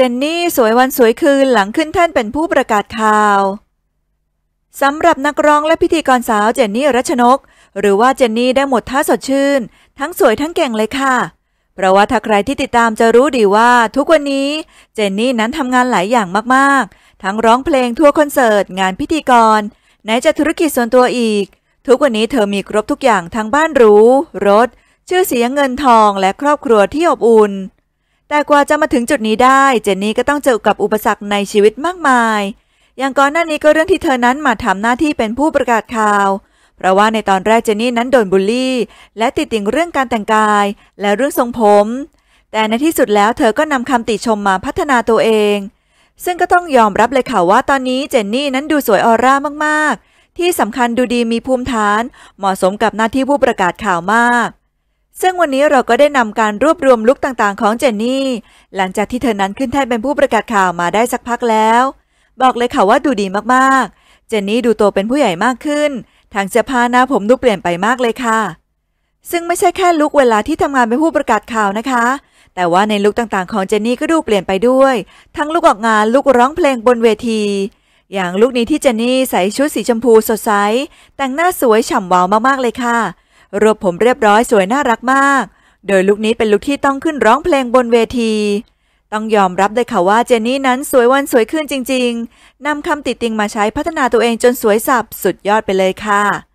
จนนี่สวยวันสวยคืนหลังขึ้นแท่นเป็นผู้ประกาศข่าวสำหรับนักร้องและพิธีกรสาวเจนนี่รัชนก หรือว่าเจนนี่ได้หมดท่าสดชื่น ทั้งสวยทั้งเก่งเลยค่ะ เพราะว่าถ้าใครที่ติดตามจะรู้ดีว่า ทุกวันนี้เจนนี่นั้นทำงานหลายอย่างมากๆ ทั้งร้องเพลงทัวร์คอนเสิร์ต งานพิธีกรไหนจะธุรกิจส่วนตัวอีก ทุกวันนี้เธอมีครบทุกอย่างทั้งบ้านหรูรถ ชื่อเสียงเงินทองและครอบครัวที่อบอุ่นแต่กว่าจะมาถึงจุดนี้ได้เจนนี่ก็ต้องเจอกับอุปสรรคในชีวิตมากมาย อย่างก่อนหน้านี้ก็เรื่องที่เธอนั้นมาทำหน้าที่เป็นผู้ประกาศข่าว เพราะว่าในตอนแรกเจนนี่นั้นโดนบูลลี่ และติดติงเรื่องการแต่งกายและเรื่องทรงผม แต่ในที่สุดแล้วเธอก็นำคำติชมมาพัฒนาตัวเอง ซึ่งก็ต้องยอมรับเลยค่ะว่าตอนนี้เจนนี่นั้นดูสวยออร่ามาก ๆ ที่สำคัญดูดีมีภูมิฐาน เหมาะสมกับหน้าที่ผู้ประกาศข่าวมากซึ่งวันนี้เราก็ได้นำการรวบรวมลุกต่างๆของเจนนี่ หลังจากที่เธอนั้นขึ้นแท่นเป็นผู้ประกาศข่าวมาได้สักพักแล้ว บอกเลยค่ะว่าดูดีมากๆ เจนนี่ดูโตเป็นผู้ใหญ่มากขึ้นทางเสื้อผ้าหน้าผมดูเปลี่ยนไปมากเลยค่ะ ซึ่งไม่ใช่แค่ลุกเวลาที่ทำงานเป็นผู้ประกาศข่าวนะคะ แต่ว่าในลุกต่างๆของเจนนี่ก็ดูเปลี่ยนไปด้วย ทั้งลุกออกงานลุกร้องเพลงบนเวที อย่างลุกนี้ที่เจนนี่ใส่ชุดสีชมพูสดใสแต่งหน้าสวยฉ่ำวาวมากๆเลยค่ะรวบผมเรียบร้อยสวยน่ารักมาก โดยลุคนี้เป็นลุคที่ต้องขึ้นร้องเพลงบนเวที ต้องยอมรับเลยค่ะว่าเจนนี่นั้นสวยวันสวยขึ้นจริงๆ นำคำติดติงมาใช้พัฒนาตัวเองจนสวยสับสุดยอดไปเลยค่ะ